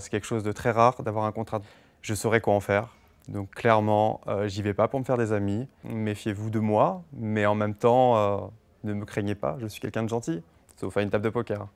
C'est quelque chose de très rare d'avoir un contrat. Je saurais quoi en faire. Donc clairement, euh, j'y vais pas pour me faire des amis. Méfiez-vous de moi, mais en même temps, euh, ne me craignez pas, je suis quelqu'un de gentil, sauf à une table de poker.